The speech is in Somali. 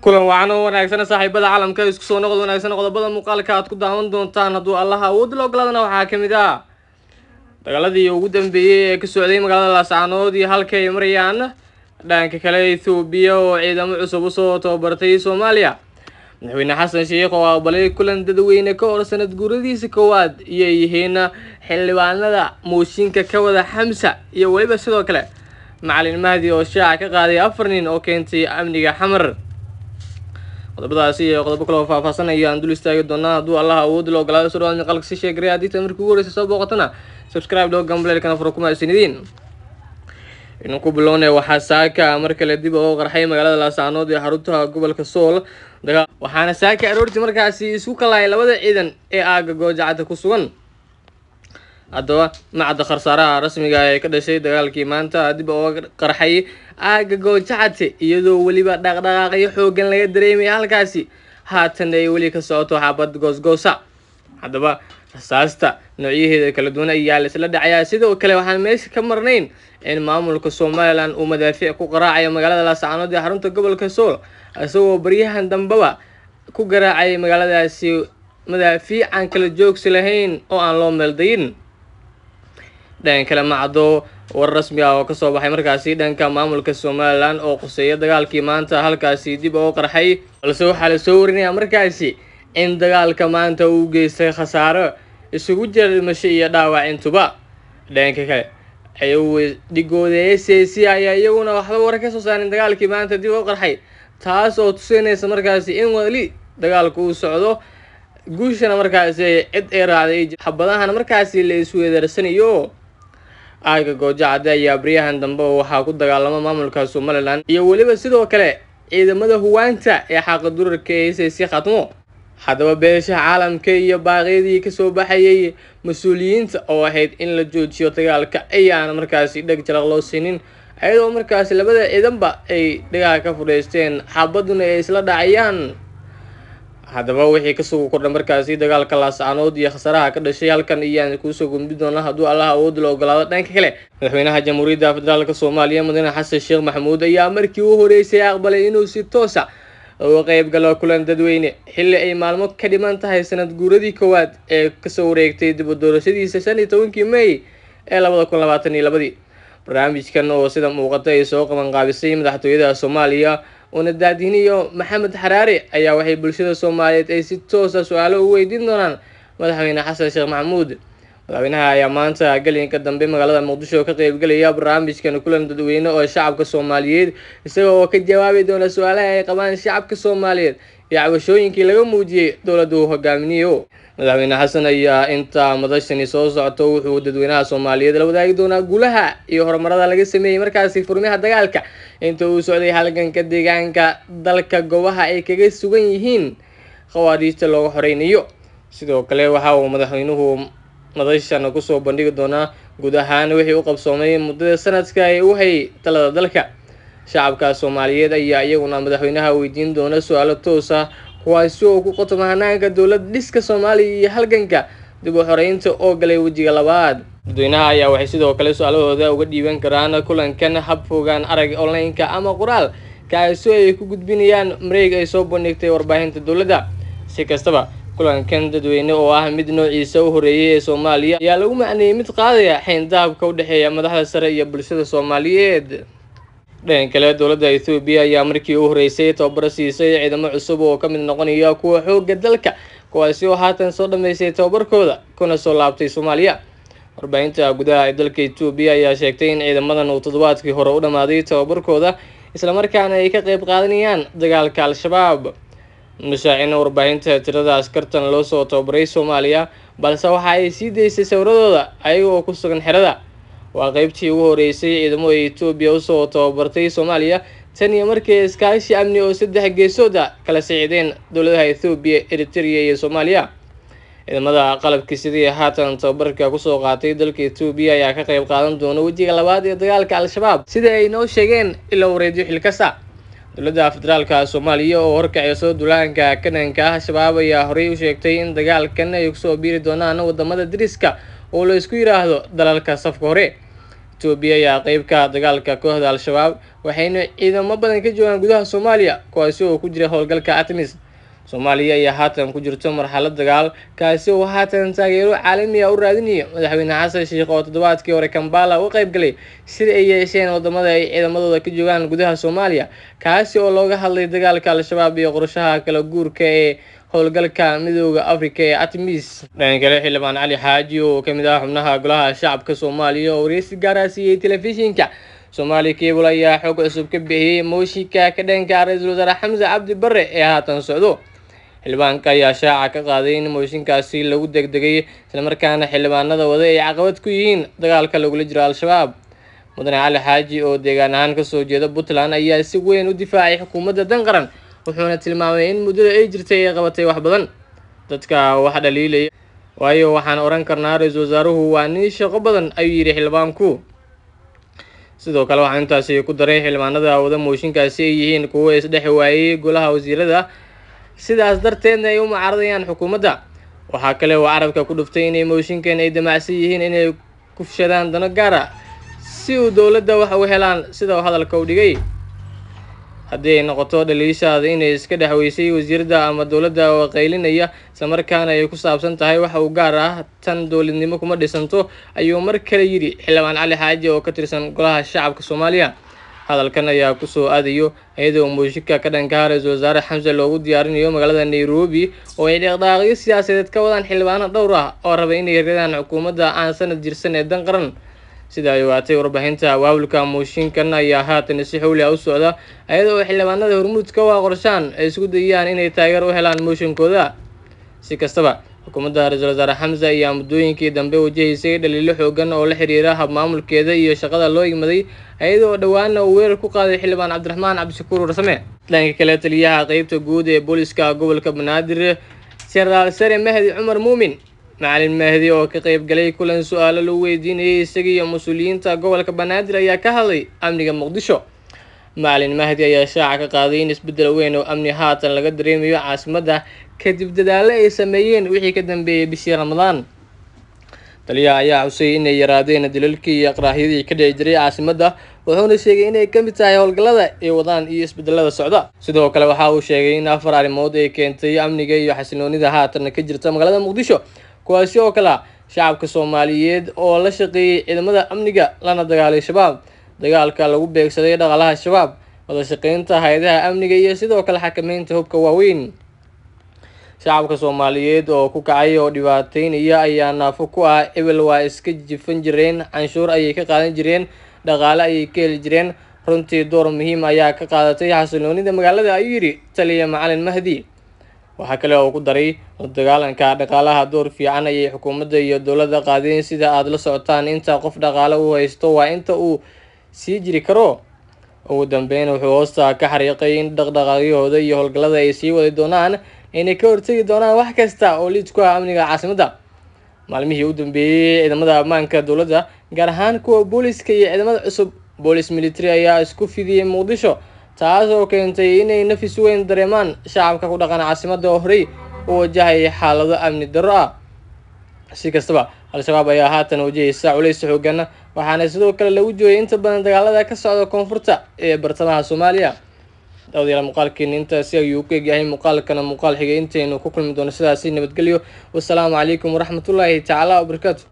kulan wacan oo wanaagsan saaxiibada caalamka isku soo noqod wanaagsan qodobada muuqaalka aad ku daawan doontaan hadduu allaha awoodda la ogolaadana waxaa ka mid ah dagaaladii ugu dambeeyey ee ka socday magaalada laascaanood iyo halka ay marayaan dhanka kale ethoobiya oo ciidamo cusub usoo tababartay soomaaliya madaxweyne xasan sheikh oo aqbalay kulan dadweyne ka hor sanad guuradiisa koowaad iyay yihiin xildhibaanada mooshinka ka wada xamsa iyo weliba sidoo kale macalin mahdi oo shaac ka qaaday afar nin oo keentay amniga xamar qodobadaasi ee qodobo kaloo faahfaahsan ayaa aan dul istaagi doonaa hadduu allah awoodi la ogolaado soo dhawaad maqalka sii sheegray haddii ta markii ugu horeysa soo booqatana subscribe loo gambalelkana furo ku mahadsanidin inuu ku bilowna waxaa saaka mar kale dib oo qarxay magaalada laasaanood ee xaruntaha gobolka sool waxaana saaka aroortii markaasi isku kalahay labada ciidan ee aaga goojacada ku sugan haddaba nacadda kharsaaraha rasmiga ee ka dhashay dagaalkii maanta dib uga qarxay aagga goojacadte iyadoo weliba dhaqdhaqaaqyo xooggan laga dareemaya halkaasi haatan ay weli ka socoto xaabad goosgoosa haddaba rasaasta noocyaheeda kala duwan ayaa laisla dhacayaa sidoo kale waxaan meesha ka marnayn in maamulka somalilan uu madaafiic ku qaraacayo magaalada laascaanood ee xarunta gobolka sool isagoo baryahan dambaba ku garaacay magaaladaasi madaafiican kala joogsi lahayn oo aan loo meeldayin dhanka kale macdo war rasmi ah oo kasoo baxay markaasi dhanka maamulka somalilan oo quseeya dagaalkii maanta halkaasi dib oo qarxay balse waxaa la soo warinayaa markaasi in dagaalka maanta uu geystay khasaaro isugu jira dhimasho iyo dhaawac intuba dhanka kale dhigooda s a ayaa iyaguna waxba war kasoo saarin dagaalkii maanta dib oo qarxay taas oo tusinaysa markaasi in wali dagaalku uu socdo guushana markaasi cid ay raacday xabadahana markaasi la isweedarsanayo aagga goojo cadde ayaa baryahan dambe waxaa ku dagaalama maamulka somalilan iyo weliba sidoo kale ciidamada huwaanta ee xaqa durarka ee isaysi khatmo haddaba beesha caalamka iyo baaqyadii kasoo baxayay mas-uuliyiinta oo ahayd in la joojiyo dagaalka ayaana markaasi dheg jalaq loo siinin ayadoo markaasi labada ciidanba ay dhagaha ka fudhaysteen xabaduna ay isla dhacayaan haddaba wixii ka kordha markaasi dagaalka laascaanood iyo khasaraha ka dhashay halkan ayaan kuusoo gudbin doona hadduu allah awood la ogolaado dhanka kale madaxweynaha jamhuuriyadda federaalk soomaaliya mudane xasan sheekh maxamuud ayaa markii u horeysay aqbalay inuu si toosa ah uga qayb galo kulan dadweyne xilli ay maalmo ka dhiman tahay sanad guuradii koowaad ee kasoo wareegtay dib doorashadiisa shan iyo tobankii may ee labada kun labaatan iyo labadii barnaamijkan oo sida muuqata ay soo qabanqaabisay madaxtooyada soomaaliya unadaadiniyo maxamed xaraare ayaa waxay bulshada soomaaliyeed ay si toosa ah su-aalo u weydiin doonaan madaxweyne xasan sheekh maxamuud madaxweynaha ayaa maanta gelinka dambe magaalada muqdisho ka qeybgelaya barnaamijkan kulan dadweyne oo shacabka soomaaliyeed isaga oo ka jawaabi doona su-aalaha ay qabaan shacabka soomaaliyeed iyo cabashooyinkii laga muujiyey dowladda uu hogaaminayo madaxweyne xasan ayaa intaa madashani soo socto wuxuu dadweynaha soomaaliyeed la wadaagi doonaa gulaha iyo horumarada laga sameeyey markaasi furmaha dagaalka inta uu socday halganka deegaanka dalka goobaha ay kaga sugan yihiin khawaadiijta looga xoreynayo sidoo kale waxa uu madaxweynuhu madashan kusoo bandhigi doonaa guud ahaan wixii u qabsoomay muddada sanadka ee u hayay talada dalka shacabka soomaaliyeed ayaa iyaguna madaxweynaha weydiin doona su-aalo toos ah kuwaasi oo ku qotoma hanaanka dowlad dhiska soomaaliya iyo halganka dib u xoreynta oo galay wejiga labaad dadweynaha ayaa waxay sidoo kale su-aalahooda uga dhiiban karaan kulankan hab fogaan arag online ama qoraal kaasi oo ay ku gudbinayaan mareeg ay soo bandhigtay warbaahinta dowladda si kastaba kulankan dadweyne oo ah mid noociisa u horeeyay ee soomaaliya ayaa lagu macneeyey mid qaadaya xayndaabka u dhexeeya madaxda sare iyo bulshada soomaaliyeed dhanka kale dowladda ethoobiya ayaa markii u horreysay tababaro siisay ciidamo cusub oo ka mid noqonaya kuwa xoogga dalka kuwaasi oo haatan soo dhammaysay tababarkooda kuna soo laabtay soomaaliya warbaahinta gudaha ee dalka ethoobiya ayaa sheegtay in ciidamadan uu toddobaadkii hore u dhammaaday tababarkooda islamarkaana ay ka qeyb qaadanayaan dagaalka al-shabaab musa in warbaahinta tirada askartan loo soo tababaray soomaaliya balse waxa ay sii daysay sawiradooda ayagoo ku sugan xerada waa qeybtii ugu horreysay ciidamada etoobiya usoo tababartay soomaaliya tan iyo markii iskaashi amni oo saddex geesooda kala sicdeen dowladaha ethoobiya eriteria iyo soomaaliya ciidamada qalabkii sidii haatan tababarka kusoo qaatay dalka etoobiya ayaa ka qeyb qaadan doona wejiga labaad ee dagaalka al-shabaab sida ay noo sheegeen ilow wareedyo xilkasa dowladda federaalka soomaaliya oo horkaceyso dulaanka kananka ah shabaab ayaa horey u sheegtay in dagaalkan ay kusoo biiri doonaan wadamada dariska oo la isku yidhaahdo dalalka safka hore etoobiya ayaa qeybka ah dagaalka kooxda al-shabaab waxayna ciidamo badan ka joogaan gudaha soomaaliya kuwaasi oo ku jira howlgalka artemis soomaaliya ayaa haatan ku jirto marxalad dagaal kaasi uu haatan taageero caalami ah u raadinayo madaxweyne xasan sheikh oo toddobaadkii hore kambala u qayb galay sida ay yeesheen wadamada ay ciidamadooda ka joogaan gudaha soomaaliya kaasi oo looga hadlay dagaalka al-shabaab iyo qorshaha kala guurka ee howlgalka midooda africa ee atmis dhan kale xildhibaan cali xaaji oo kamid ah xubnaha golaha shacabka soomaaliya oo wareysi gaara ah siiyey telefishinka soomaaliya keebul ayaa xoog cusub ka bixiyey mooshinka ka dhanka ra-iisul wasaare xamse cabdi bare ee haatan socdo xildhibaanka ayaa shaaca ka qaaday in mooshinkaasi lagu degdegay islamarkaana xildhibaanada wada ay caqabad ku yihiin dagaalka lagula jiro al-shabaab mudane cali xaaji oo deegaan ahaan kasoo jeeda puntland ayaa si weyn u difaacay xukuumadda dan qaran wuxuuna tilmaamay in muddada ay jirtay ay qabatay wax badan dadka wax dhaliilaya waayo waxaan oran karnaa ra-iisul wasaaruhu waa nin shaqo badan ayuu yidhi xildhibaanku sidoo kale waxaa intaasi ku daray xildhibaanada wada mooshinkaasi ay yihiin kuwo isdhex waayey golaha wasiirada sidaas darteedna ay u mucaaradayaan xukuumadda waxaa kale oo carabka ku dhuftay inay mooshinkan ay damacsan yihiin inay kufshadaan dano gaara ah, si uu dowladda wax u helaan sida uu hadalka u dhigay haddii ay noqoto dhaliishaada inay iska dhexweysay wasiiradda ama dowladda oo qaylinaya islamarkaana ay ku saabsan tahay waxa uu gaar ah tan dowladnimo kuma dhisanto ayuu mar kale yidhi xildhibaan cali xaaji oo ka tirsan golaha shacabka soomaaliya hadalkan ayaa kusoo aadayo iyadoo muushinka ka dhankaha ra iisal wasaare xamse loogu diyaarinayo magaalada nairobi oo ay dhaqdhaaqyo siyaasadeed ka wadaan xildhibaano dhowr ah oo raba inay ridaan xukuumadda aan sanad jirsan ee dan qaran sida ay ogaatay warbaahinta waabulka muushinkan ayaa haatan si xowli ah u socda iyadoo xildhibaanada hormuudka waa qorshaan ay isku dayaan inay taageer u helaan muusinkooda si kastaba xukuumadda ra-iisul wasaare xamse ayaa muddooyinkii dambe wajahaysay dhaliilo xoogan oo la xiriira habmaamulkeeda iyo shaqada loo igmaday ayada dhowaana uu weerar ku qaaday xildhibaan cabdiraxmaan cabdishakuur warsame dhanka kale taliyaha qeybta guud ee booliska gobolka banaadir seraal sare mahdi cumar muumin macalin mahdi oo ka qayb galay kulan su-aalo lagu weydiinayay isaga iyo mas-uuliyiinta gobolka banaadir ayaa ka hadlay amniga muqdisho maalin mahdi ayaa shaaca ka qaaday in isbedel weyn oo amni haatan laga dareemayo caasimadda kadib dadaalo ay sameeyeen wixii ka dambeeyey bishii ramadaan taliyaha ayaa xusay inay yaraadeen dilalkii iyo qaraahyadii ka dhici jiray caasimadda wuxuuna sheegay inay ka mid tahay howlgallada ay wadaan iyo isbedelada socda sidoo kale waxa uu sheegay in afar arrimood ay keentay amniga iyo xasiloonida haatan ka jirta magaalada muqdisho kuwaasi oo kale ah shacabka soomaaliyeed oo la shaqeeyey ciidamada amniga lana dagaalay shabaab dagaalka lagu beegsaday dhaqaalaha shabaab wadashaqeynta hay-adaha amniga iyo sidoo kale xakameynta hubka waaweyn shacabka soomaaliyeed oo ku kacay oo dhibaataynaya ayaa naafo ku ah ebel waa iska jifan jireen canshuur ayay ka qaadan jireen dhaqaale ayay ka heli jireen runtii door muhiim ayaa ka qaadatay xasiloonida magaalada ayuu yidhi taliya macalin mahdi waxaa kale oo ku daray la dagaalanka dhaqaalaha door fiican ayay xukuumadda iyo dowladda qaadeen sida aada la socotaan inta qof dhaqaale u haysto waa inta uu sii jiri karo ugu dambeyn wuxuu hoosta ka xariiqay in dhaqdhaqaadyahooda iyo howlgallada ay sii wadi doonaan inay ka hortegi doonaan wax kasta oo liid ku ah amniga caasimadda maalmihii u dambeeyey ciidamada ammaanka dowladda gaar ahaan kuwa booliska iyo ciidamada cusub boolis military ayaa isku fidiyey muqdisho taas oo keentay inay nafis weyn dareemaan shacabka ku dhaqan caasimadda oo horey u wajahay xaalado amni darro ah si kastaba al-shabaab ayaa haatan wajahaysa culays xoogan waxaana sidoo kale lagu jooyay inta badan dagaalada ka socda koonfurta ee bartamaha soomaaliya dawadayaal muuqaalkeena intaasi ayuu ku egyahay muuqaalkana muuqaal xigay intaynu ku kulmi doono sidaasi nabadgelyo wasalaamu calaykum waraxmatullaahi tacaala wabarakaatu